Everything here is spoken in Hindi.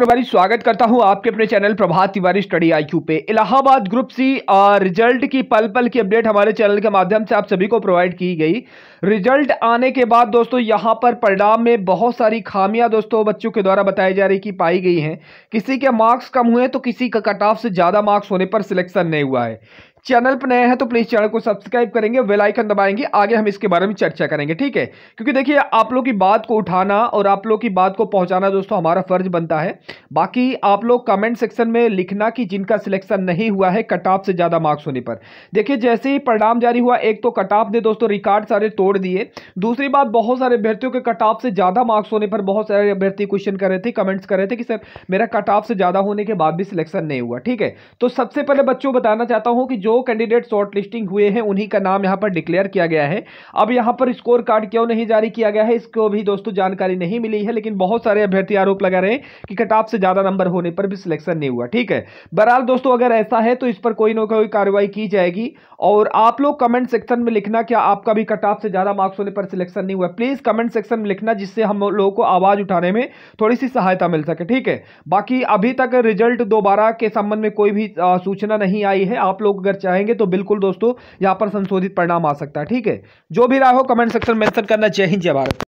तिवारी स्वागत करता हूं आपके अपने channel Prabhat Tiwari study IQ पे इलाहाबाद ग्रुप सी रिजल्ट की पल पल की अपडेट हमारे चैनल के माध्यम से आप सभी को प्रोवाइड की गई रिजल्ट आने के बाद दोस्तों यहां पर परिणाम में बहुत सारी खामियां दोस्तों बच्चों के द्वारा बताई जा रही कि पाई गई हैं किसी के मार्क्स कम हुए तो किसी का कट ऑफ से ज़्यादा मार्क्स होने पर सिलेक्शन नहीं हुआ है चैनल पर नए हैं तो प्लीज़ चैनल को सब्सक्राइब करेंगे वेल आइकन दबाएंगे आगे हम इसके बारे में चर्चा करेंगे ठीक है क्योंकि देखिए आप लोग की बात को उठाना और आप लोग की बात को पहुंचाना दोस्तों हमारा फर्ज बनता है बाकी आप लोग कमेंट सेक्शन में लिखना कि जिनका सिलेक्शन नहीं हुआ है कट ऑफ से ज़्यादा मार्क्स होने पर देखिए जैसे ही परिणाम जारी हुआ एक तो कट ऑफ ने दोस्तों रिकॉर्ड सारे तोड़ दिए दूसरी बात बहुत सारे अभ्यर्थियों के कट ऑफ से ज़्यादा मार्क्स होने पर बहुत सारे अभ्यर्थी क्वेश्चन कर रहे थे कमेंट्स कर रहे थे कि सर मेरा कट ऑफ से ज़्यादा होने के बाद भी सिलेक्शन नहीं हुआ ठीक है तो सबसे पहले बच्चों बताना चाहता हूँ कि जो जो कैंडिडेट शॉर्ट लिस्टिंग हुए हैं उन्हीं का नाम यहाँ पर डिक्लेयर किया गया है अब यहाँ पर स्कोर कार्ड क्यों नहीं जारी किया गया है इसको भी दोस्तों जानकारी नहीं मिली है लेकिन बहुत सारे अभ्यर्थी आरोप लगा रहे हैं कि कटाप से ज़्यादा नंबर होने पर भी सिलेक्शन नहीं हुआ ठीक है बहरहाल दोस्तों अगर ऐसा है तो इस पर कोई ना कोई कार्रवाई की जाएगी और आप लोग कमेंट सेक्शन में लिखना क्या आपका भी कटाप से ज़्यादा मार्क्स होने पर सिलेक्शन नहीं हुआ प्लीज़ कमेंट सेक्शन में लिखना जिससे हम लोगों को आवाज़ उठाने में थोड़ी सी सहायता मिल सके ठीक है बाकी अभी तक रिजल्ट दोबारा के संबंध में कोई भी सूचना नहीं आई है आप लोग अगर चाहेंगे तो बिल्कुल दोस्तों यहाँ पर संशोधित परिणाम आ सकता है ठीक है जो भी राय हो कमेंट सेक्शन मेंशन करना जय हिंद जय भारत